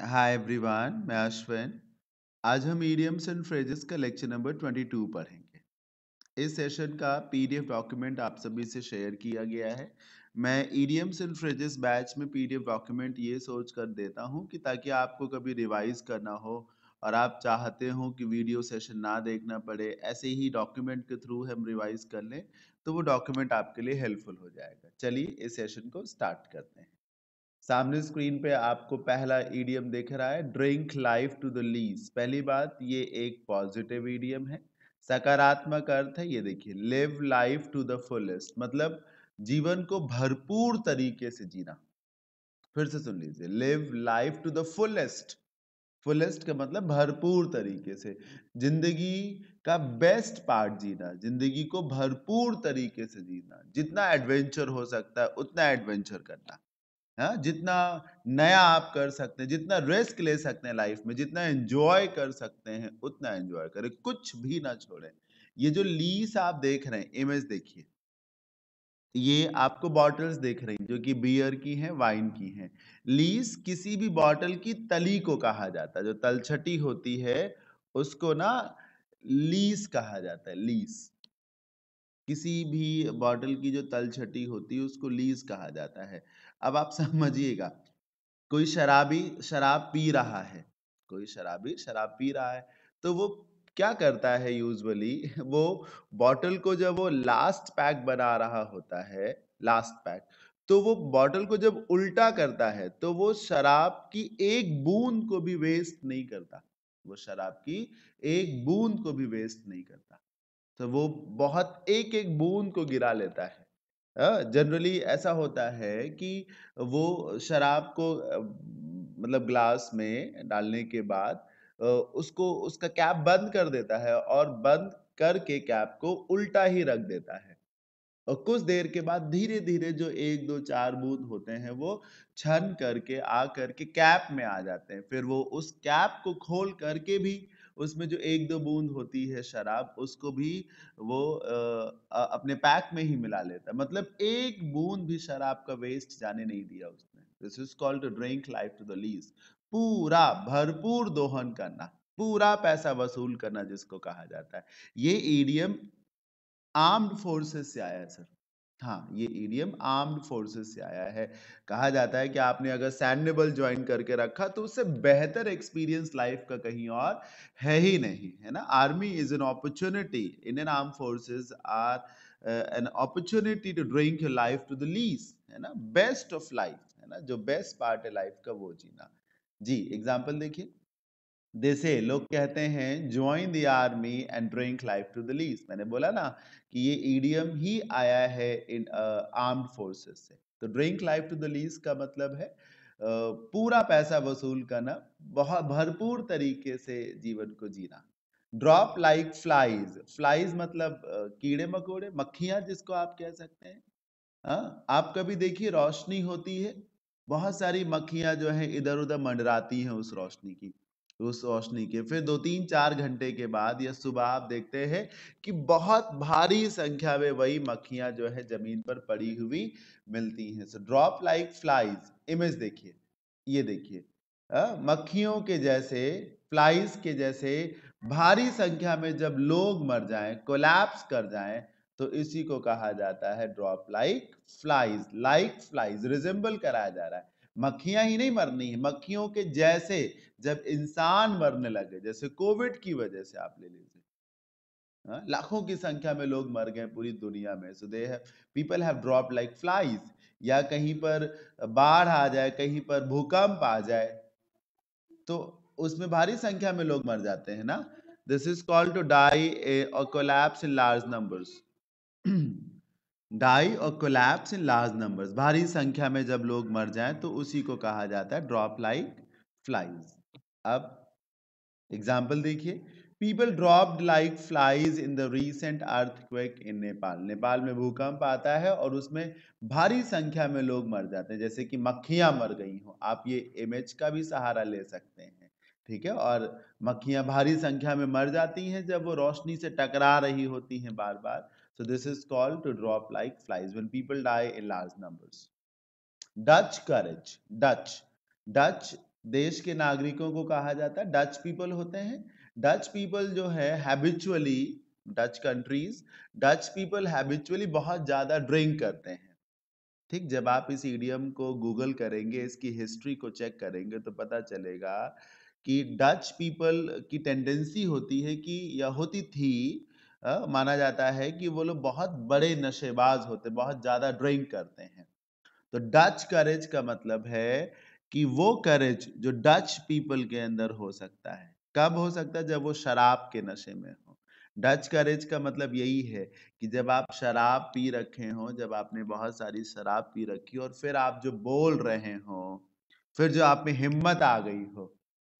Hi everyone मैं अश्विन आज हम ईडियम्स एंड फ्रेजेस का लेक्चर नंबर 22 पढ़ेंगे इस सेशन का पीडीएफ डॉक्यूमेंट आप सभी से शेयर किया गया है मैं ईडियम्स एंड फ्रेजेस बैच में पीडीएफ डॉक्यूमेंट ये सोच कर देता हूँ कि ताकि आपको कभी रिवाइज करना हो और आप चाहते हो कि वीडियो सेशन ना देखना पड़े ऐसे ही डॉक्यूमेंट के थ्रू हम रिवाइज कर लें तो वो डॉक्यूमेंट आपके लिए हेल्पफुल हो जाएगा चलिए इस सेशन को स्टार्ट करते हैं सामने स्क्रीन पे आपको पहला ईडीएम दिख रहा है drink life to the lees पहली बात ये एक पॉजिटिव ईडीएम है सकारात्मक अर्थ है ये देखिए live life to the fullest मतलब जीवन को भरपूर तरीके से जीना फिर से सुन लीजिए live life to the fullest fullest का मतलब भरपूर तरीके से जिंदगी का बेस्ट पार्ट जीना जिंदगी को भरपूर तरीके से जीना जितना एडवेंचर हो सकता है उतना एडवेंचर करना हाँ जितना नया आप कर सकते हैं जितना रिस्क ले सकते हैं लाइफ में जितना एंजॉय कर सकते हैं उतना एंजॉय करें कुछ भी ना छोड़ें ये जो लीस आप देख रहे हैं इमेज देखिए ये आपको बॉटल्स देख रही जो कि बियर की हैं वाइन की हैं लीस किसी भी बॉटल की तली को कहा जाता है जो तलछटी होती है उसको ना लीस कहा जाता है लीस किसी भी बॉटल की जो तलछटी होती है उसको लीस कहा जाता है अब आप समझिएगा कोई शराबी शराब पी रहा है कोई शराबी शराब पी रहा है तो वो क्या करता है यूजुअली वो बॉटल को जब वो लास्ट पैक बना रहा होता है लास्ट पैक तो वो बॉटल को जब उल्टा करता है तो वो शराब की एक बूंद को भी वेस्ट नहीं करता वो शराब की एक बूंद को भी वेस्ट नहीं करता तो वो बहुत एक एक बूंद को गिरा लेता है जनरली ऐसा होता है कि वो शराब को मतलब ग्लास में डालने के बाद उसको उसका कैप बंद कर देता है और बंद करके कैप को उल्टा ही रख देता है और कुछ देर के बाद धीरे धीरे जो एक दो चार बूंद होते हैं वो छन करके आ करके कैप में आ जाते हैं फिर वो उस कैप को खोल करके भी उसमें जो एक दो बूंद होती है शराब उसको भी वो आ, अपने पैक में ही मिला लेता मतलब एक बूंद भी शराब का वेस्ट जाने नहीं दिया उसने this is called to drink life to the lees पूरा भरपूर दोहन करना पूरा पैसा वसूल करना जिसको कहा जाता है ये ईडियम आर्म्ड फोर्सेस से आया है सर हाँ ये ईडियम आर्म्ड फोर्सेस से आया है कहा जाता है कि आपने अगर सैन्यबल ज्वाइन करके रखा तो उससे बेहतर एक्सपीरियंस लाइफ का कहीं और है ही नहीं है ना army is an opportunity Indian arm forces are an opportunity to drink your life to the lees है ना बेस्ट ऑफ लाइफ है ना जो बेस्ट पार्ट है लाइफ का वो जीना जी एग्जाम्पल देखिए जैसे लोग कहते हैं join the army and drink life to the lees मैंने बोला ना कि ये ईडीएम ही आया है इन आर्म्ड फोर्सेस से तो drink life to the lees का मतलब है पूरा पैसा वसूल करना बहुत भरपूर तरीके से जीवन को जीना ड्रॉप लाइक फ्लाइज फ्लाइज मतलब कीड़े मकोड़े मक्खियां जिसको आप कह सकते हैं हाँ, आप कभी देखिए रोशनी होती है बहुत सारी मक्खियां जो है इधर उधर मंडराती हैं उस रोशनी की उस रोशनी के फिर दो तीन चार घंटे के बाद या सुबह आप देखते हैं कि बहुत भारी संख्या में वही मक्खियां जो है जमीन पर पड़ी हुई मिलती हैं so drop like flies image देखिए ये देखिए मक्खियों के जैसे फ्लाइज के जैसे भारी संख्या में जब लोग मर जाएं कोलैप्स कर जाएं तो इसी को कहा जाता है drop like flies like flies resemble कराया जा रहा है मक्खियां ही नहीं मरनी है मक्खियों के जैसे जब इंसान मरने लगे जैसे कोविड की वजह से आप ले लीजिए हाँ, लाखों की संख्या में लोग मर गए पूरी दुनिया में so they people have drop like flies या कहीं पर बाढ़ आ जाए कहीं पर भूकंप आ जाए तो उसमें भारी संख्या में लोग मर जाते हैं ना this is called to die or collapse in large numbers die or collapse in large numbers भारी संख्या में जब लोग मर जाएं तो उसी को कहा जाता है ड्रॉप लाइक फ्लाइज अब एग्जाम्पल देखिए people dropped like flies in the recent earthquake in Nepal Nepal में भूकंप आता है और उसमें भारी संख्या में लोग मर जाते हैं जैसे कि मक्खियां मर गई हो आप ये इमेज का भी सहारा ले सकते हैं ठीक है और मक्खियां भारी संख्या में मर जाती हैं जब वो रोशनी से टकरा रही होती हैं बार बार So this is called to drop like flies when people die in large numbers. Dutch courage, Dutch, Dutch देश के नागरिकों को कहा जाता है डच पीपल होते हैं डच पीपल जो है habitually Dutch countries Dutch people habitually बहुत ज़्यादा ड्रिंक करते हैं ठीक जब आप इस ईडियम को गूगल करेंगे इसकी हिस्ट्री को चेक करेंगे तो पता चलेगा कि डच पीपल की टेंडेंसी होती है कि या होती थी माना जाता है कि वो लोग बहुत बड़े नशेबाज होते बहुत ज़्यादा ड्रिंक करते हैं तो डच करेज का मतलब है कि वो करेज जो डच पीपल के अंदर हो सकता है कब हो सकता है जब वो शराब के नशे में हो डच करेज का मतलब यही है कि जब आप शराब पी रखे हो जब आपने बहुत सारी शराब पी रखी हो और फिर आप जो बोल रहे हो फिर जो आप में हिम्मत आ गई हो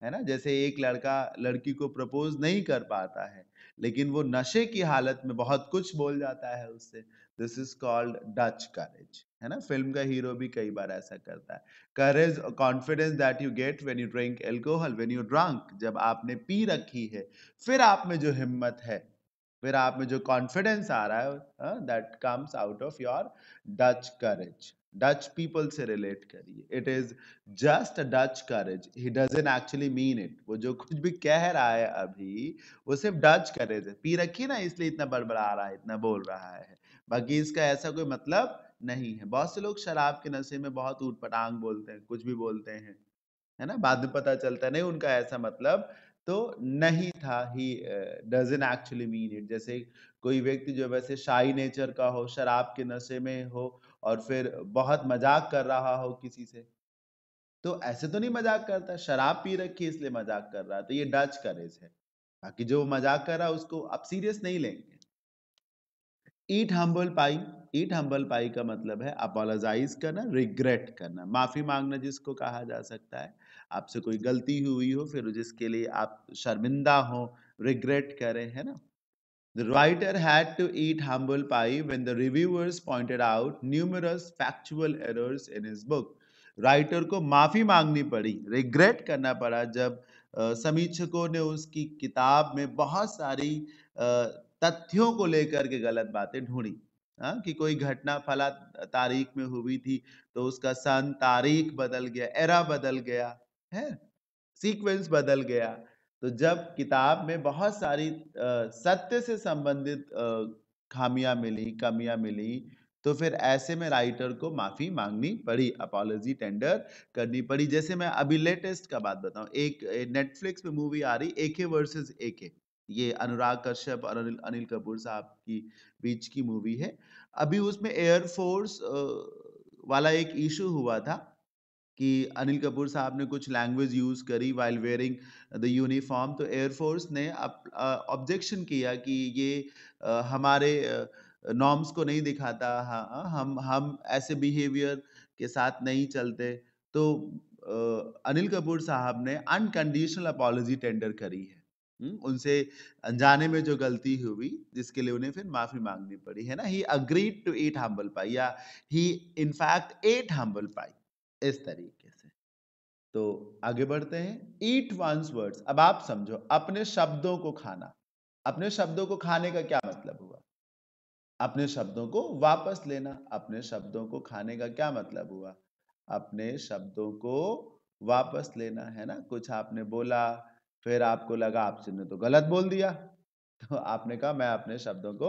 है ना जैसे एक लड़का लड़की को प्रपोज नहीं कर पाता है लेकिन वो नशे की हालत में बहुत कुछ बोल जाता है उससे this is called Dutch courage है ना फिल्म का हीरो भी कई बार ऐसा करता है courage confidence that you get when you drink alcohol when you drunk जब आपने पी रखी है फिर आप में जो हिम्मत है फिर आप में जो कॉन्फिडेंस आ रहा है that comes out of your Dutch courage Dutch people से रिलेट करिए it is just a Dutch courage. He doesn't actually mean it वो जो कुछ भी कह रहा है अभी वो सिर्फ डच करेज है पी रखी ना इसलिए इतना बड़बड़ा रहा है इतना बोल रहा है बाकी इसका ऐसा कोई मतलब नहीं है बहुत से लोग शराब के नशे में बहुत ऊट पटांग बोलते हैं कुछ भी बोलते हैं है ना बाद में पता चलता नहीं उनका ऐसा मतलब तो नहीं था he in actually mean it जैसे कोई व्यक्ति जो वैसे शाही नेचर का हो शराब के नशे में हो और फिर बहुत मजाक कर रहा हो किसी से तो ऐसे तो नहीं मजाक करता शराब पी रखी इसलिए मजाक कर रहा तो ये डच करेज है बाकी जो मजाक कर रहा है उसको आप सीरियस नहीं लेंगे ईट हम्बल पाई ईट हम्बल पाई का मतलब है अपोलोजाइज करना रिग्रेट करना माफ़ी मांगना जिसको कहा जा सकता है आपसे कोई गलती हुई हो फिर जिसके लिए आप शर्मिंदा हो रिग्रेट करें है ना The writer had to eat humble pie when the reviewers pointed out numerous factual errors in his book. Writer को माफ़ी मांगनी पड़ी रिग्रेट करना पड़ा जब समीक्षकों ने उसकी किताब में बहुत सारी तथ्यों को लेकर के गलत बातें ढूंढी हाँ कि कोई घटना फला तारीख में हुई थी तो उसका सन तारीख बदल गया एरा बदल गया है सीक्वेंस बदल गया तो जब किताब में बहुत सारी सत्य से संबंधित खामियां मिली कमियां मिली तो फिर ऐसे में राइटर को माफ़ी मांगनी पड़ी अपॉलोजी टेंडर करनी पड़ी जैसे मैं अभी लेटेस्ट का बात बताऊं एक नेटफ्लिक्स पे मूवी आ रही ए के वर्सेज ए के ये अनुराग कश्यप और अनिल अनिल कपूर साहब की बीच की मूवी है अभी उसमें एयरफोर्स वाला एक इशू हुआ था कि अनिल कपूर साहब ने कुछ लैंग्वेज यूज़ करी वाइल वेयरिंग द यूनिफॉर्म तो एयरफोर्स ने ऑब्जेक्शन किया कि ये हमारे नॉर्म्स को नहीं दिखाता हाँ हम हम ऐसे बिहेवियर के साथ नहीं चलते तो अनिल कपूर साहब ने अनकंडीशनल अपॉलोजी टेंडर करी है हम्म, उनसे अनजाने में जो गलती हुई जिसके लिए उन्हें फिर माफी मांगनी पड़ी है ना ही agreed to eat humble pie या ही इनफैक्ट एट हम्बल पाई इस तरीके से तो आगे बढ़ते हैं ईट वंस वर्ड्स अब आप समझो अपने शब्दों को खाना अपने शब्दों को खाने का क्या मतलब हुआ अपने शब्दों को वापस लेना अपने शब्दों को खाने का क्या मतलब हुआ अपने शब्दों को वापस लेना है ना कुछ आपने बोला फिर आपको लगा आपसे ने तो गलत बोल दिया तो आपने कहा मैं अपने शब्दों को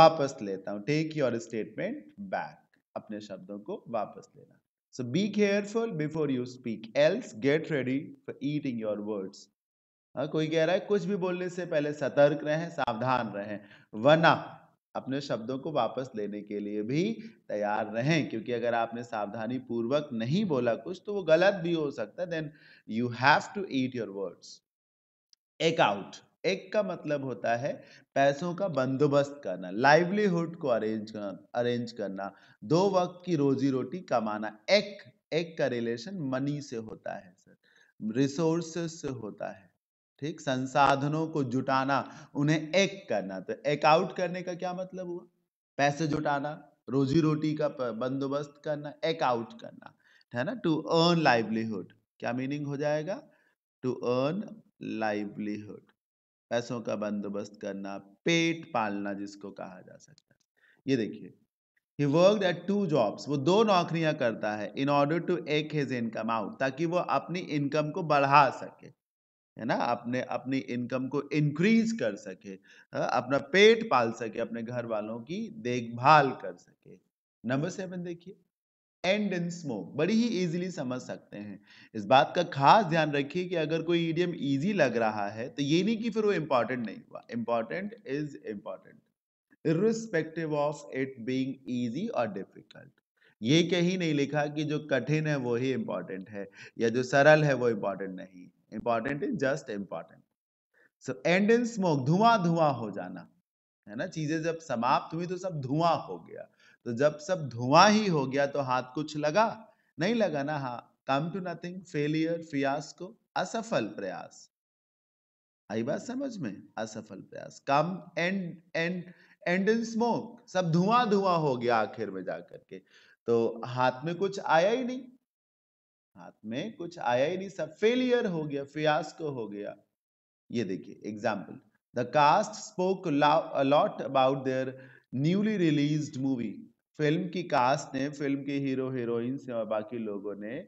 वापस लेता हूँ टेक योर स्टेटमेंट बैक अपने शब्दों को वापस लेना So be careful before you speak, else get ready for eating your words. हाँ कोई कह रहा है कुछ भी बोलने से पहले सतर्क रहें सावधान रहें वरना अपने शब्दों को वापस लेने के लिए भी तैयार रहें क्योंकि अगर आपने सावधानी पूर्वक नहीं बोला कुछ तो वो गलत भी हो सकता है then you have to eat your words eke out eke का मतलब होता है पैसों का बंदोबस्त करना लाइवलीहुड को अरेंज करना अरेंज करना दो वक्त की रोजी रोटी कमाना एक एक का रिलेशन मनी से होता है सर रिसोर्सेस से होता है ठीक संसाधनों को जुटाना उन्हें एक करना तो एक आउट करने का क्या मतलब हुआ पैसे जुटाना रोजी रोटी का बंदोबस्त करना एक आउट करना है ना टू अर्न लाइवलीहुड क्या मीनिंग हो जाएगा टू अर्न लाइवलीहुड पैसों का बंदोबस्त करना पेट पालना जिसको कहा जा सकता है ये देखिए ही वर्क एट टू जॉब्स वो दो नौकरियां करता है in order to eke his income out ताकि वो अपनी इनकम को बढ़ा सके है ना अपने अपनी इनकम को इंक्रीज कर सके अपना पेट पाल सके अपने घर वालों की देखभाल कर सके नंबर सेवन देखिए एंड इन स्मोक बड़ी ही इजीली समझ सकते हैं इस बात का खास ध्यान रखिए कि अगर कोई ईडियम इजी लग रहा है तो ये नहीं कि फिर वो इम्पॉर्टेंट नहीं हुआ important is important irrespective of it being easy और डिफिकल्ट ये कहीं नहीं लिखा कि जो कठिन है वो ही इम्पॉर्टेंट है या जो सरल है वो इम्पॉर्टेंट नहीं important is just important so end in smoke धुआं धुआं हो जाना है ना चीजें जब समाप्त हुई तो सब धुआं हो गया तो जब सब धुआं ही हो गया तो हाथ कुछ लगा नहीं लगा ना हा come to nothing failure fiasco असफल प्रयास आई बात समझ में असफल प्रयास come end end end in smoke सब धुआं धुआं हो गया आखिर में जाकर के तो हाथ में कुछ आया ही नहीं हाथ में कुछ आया ही नहीं सब फेलियर हो गया फियास्को हो गया ये देखिए example the cast spoke a lot about their newly release movie film की कास्ट ने फिल्म के हीरो से और बाकी लोगों ने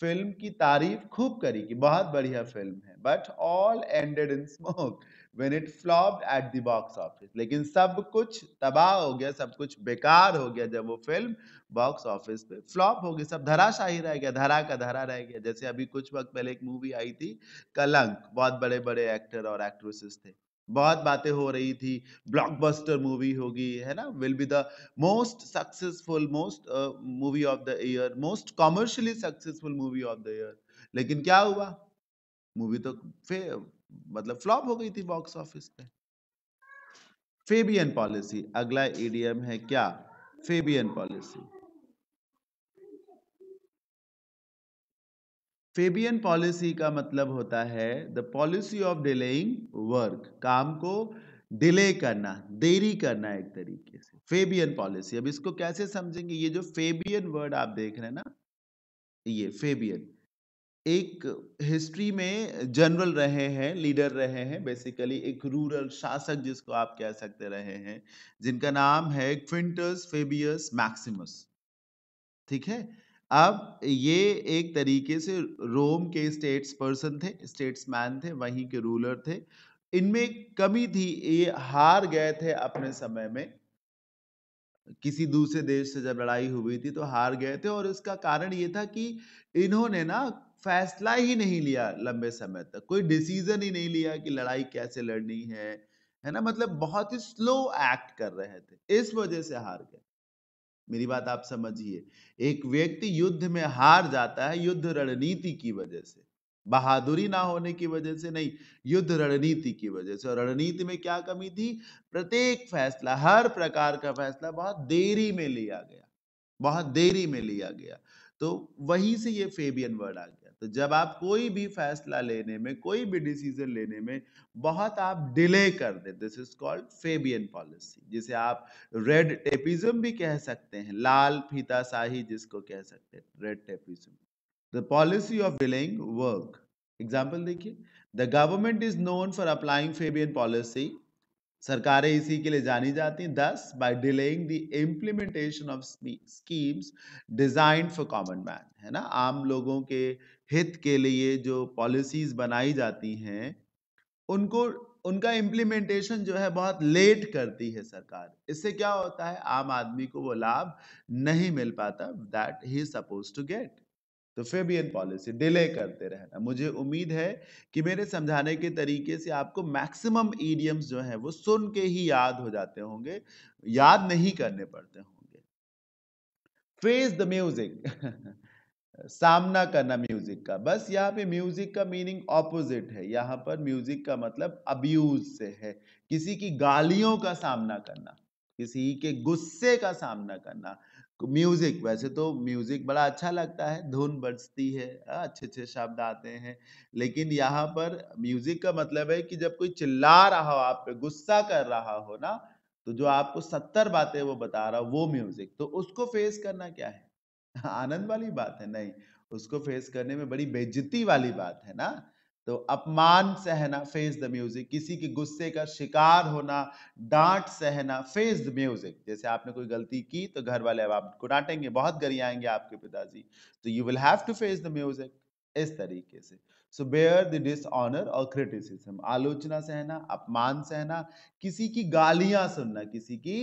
फिल्म की तारीफ खूब करी कि बहुत बढ़िया फिल्म है but all ended in smoke when it flopped at the box office लेकिन सब कुछ तबाह हो गया सब कुछ बेकार हो गया जब वो फिल्म बॉक्स ऑफिस पे फ्लॉप हो गई सब धराशाही रह गया धरा का धरा रह गया जैसे अभी कुछ वक्त पहले एक मूवी आई थी कलंक बहुत बड़े बड़े एक्टर और एक्ट्रेसेस थे बहुत बातें हो रही थी ब्लॉकबस्टर मूवी होगी है ना will be the most successful most movie of the year most commercially successful movie of the year लेकिन क्या हुआ मूवी तो फे मतलब फ्लॉप हो गई थी बॉक्स ऑफिस पे फेबियन पॉलिसी अगला ईडीएम e है क्या फेबियन पॉलिसी फेबियन पॉलिसी का मतलब होता है the policy of delaying work काम को डिले करना देरी करना एक तरीके से फेबियन पॉलिसी अब इसको कैसे समझेंगे ये जो फेबियन वर्ड आप देख रहे हैं ना ये फेबियन एक हिस्ट्री में जनरल रहे हैं लीडर रहे हैं बेसिकली एक रूरल शासक जिसको आप कह सकते रहे हैं जिनका नाम है क्विंटस फेबियस मैक्सिमस ठीक है अब ये एक तरीके से रोम के स्टेट्स पर्सन थे स्टेट्समैन थे वहीं के रूलर थे इनमें कमी थी ये हार गए थे अपने समय में किसी दूसरे देश से जब लड़ाई हुई थी तो हार गए थे और इसका कारण ये था कि इन्होंने ना फैसला ही नहीं लिया लंबे समय तक कोई डिसीजन ही नहीं लिया कि लड़ाई कैसे लड़नी है है ना मतलब बहुत ही स्लो एक्ट कर रहे थे इस वजह से हार गए मेरी बात आप समझिए एक व्यक्ति युद्ध में हार जाता है युद्ध रणनीति की वजह से बहादुरी ना होने की वजह से नहीं युद्ध रणनीति की वजह से और रणनीति में क्या कमी थी प्रत्येक फैसला हर प्रकार का फैसला बहुत देरी में लिया गया बहुत देरी में लिया गया तो वहीं से ये फेबियन वर्ड आ गया तो जब आप कोई भी फैसला लेने में कोई भी डिसीजन लेने में बहुत आप डिले कर दे this is called Fabian policy जिसे आप रेड टेपिज्म भी कह सकते हैं लाल फीता शाही जिसको कह सकते हैं red tapism the policy of delaying work example देखिए the government is known for applying Fabian policy सरकारें इसी के लिए जानी जाती हैं thus by delaying the implementation of schemes designed for common man है ना आम लोगों के हित के लिए जो पॉलिसीज बनाई जाती हैं उनको उनका इम्प्लीमेंटेशन जो है बहुत लेट करती है सरकार इससे क्या होता है आम आदमी को वो लाभ नहीं मिल पाता that he suppose to get तो फेबियन पॉलिसी डिले करते रहना मुझे उम्मीद है कि मेरे समझाने के तरीके से आपको मैक्सिमम ईडियम्स जो है वो सुन के ही याद हो जाते होंगे याद नहीं करने पड़ते होंगे फेस द म्यूजिक सामना करना म्यूजिक का बस यहाँ पे म्यूजिक का मीनिंग ऑपोजिट है यहाँ पर म्यूजिक का मतलब अब्यूज से है किसी की गालियों का सामना करना किसी के गुस्से का सामना करना म्यूजिक वैसे तो म्यूजिक बड़ा अच्छा लगता है धुन बजती है हाँ, अच्छे अच्छे शब्द आते हैं लेकिन यहाँ पर म्यूजिक का मतलब है कि जब कोई चिल्ला रहा हो आप पे गुस्सा कर रहा हो ना तो जो आपको सत्तर बातें वो बता रहा हो वो म्यूजिक तो उसको फेस करना क्या है आनंद वाली बात है नहीं उसको फेस करने में बड़ी बेजती वाली बात है ना तो अपमान सहना फेस द म्यूजिक किसी के गुस्से का शिकार होना डांट सहना फेस द म्यूजिक जैसे आपने कोई गलती की तो घर वाले अब आपको डांटेंगे बहुत गरियाएंगे आपके पिताजी तो you will have to face the music इस तरीके से सो बेयर द डिसऑनर और क्रिटिसिज्म आलोचना सहना अपमान सहना किसी की गालियां सुनना किसी की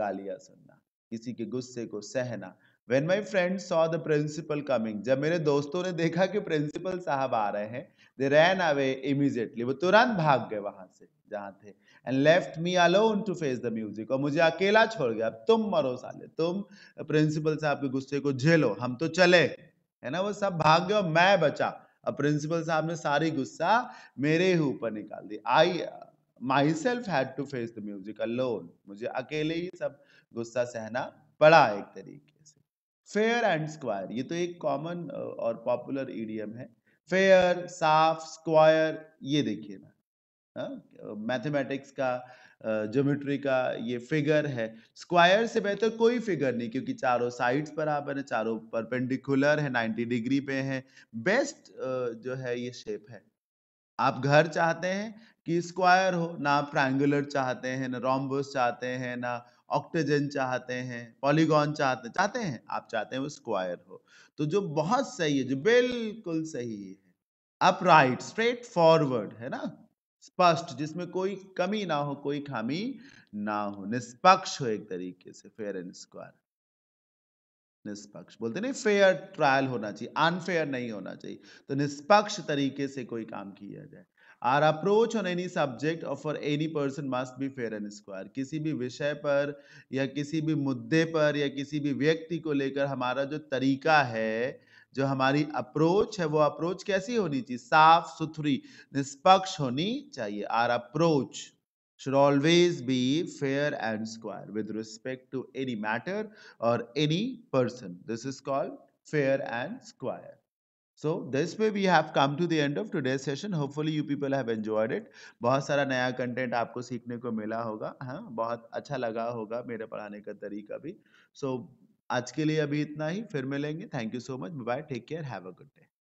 गालियां सुनना किसी के गुस्से को सहना when my friend saw the principal coming जब मेरे दोस्तों ने देखा कि प्रिंसिपल साहब आ रहे हैं दे रैन अवे इमीजिएटली वो तुरंत भाग गए वहां से जहाँ थे and left me alone to face the music और मुझे अकेला छोड़ गया तुम मरो साले तुम प्रिंसिपल साहब के गुस्से को झेलो हम तो चले है ना वो सब भाग गए और मैं बचा अब प्रिंसिपल साहब ने सारी गुस्सा मेरे ही ऊपर निकाल दी I myself had to face the music alone मुझे अकेले ही सब गुस्सा सहना पड़ा एक तरीके फेयर एंड स्क्वायर ये तो एक कॉमन और पॉपुलर ईडीएम है फेयर साफ स्क्वायर ये देखिए ना मैथमेटिक्स हाँ? का ज्योमेट्री का ये फिगर है स्क्वायर से बेहतर कोई फिगर नहीं क्योंकि चारों साइड्स बराबर है चारों परपेंडिकुलर है 90 डिग्री पे है बेस्ट जो है ये शेप है आप घर चाहते हैं कि स्क्वायर हो ना ट्रायंगुलर चाहते हैं ना रॉम्बस चाहते हैं ना ऑक्टेजन चाहते हैं पॉलीगॉन चाहते चाहते हैं आप चाहते हैं वो स्क्वायर हो तो जो बहुत सही है जो बिल्कुल सही है अपराइट स्ट्रेट फॉरवर्ड है ना स्पष्ट जिसमें कोई कमी ना हो कोई खामी ना हो निष्पक्ष हो एक तरीके से फेयर एंड स्क्वायर निष्पक्ष बोलते नहीं फेयर ट्रायल होना चाहिए अनफेयर नहीं होना चाहिए तो निष्पक्ष तरीके से कोई काम किया जाए our approach on any subject और for any person must be fair and square किसी भी विषय पर या किसी भी मुद्दे पर या किसी भी व्यक्ति को लेकर हमारा जो तरीका है जो हमारी अप्रोच है वो अप्रोच कैसी होनी चाहिए साफ सुथरी निष्पक्ष होनी चाहिए our approach should always be fair and square with respect to any matter और any person this is called fair and square so this way we have come to the end of today session hopefully you people have enjoyed it बहुत सारा नया content आपको सीखने को मिला होगा हाँ बहुत अच्छा लगा होगा मेरे पढ़ाने का तरीका भी सो so, आज के लिए अभी इतना ही फिर मिलेंगे thank you so much bye take care have a good day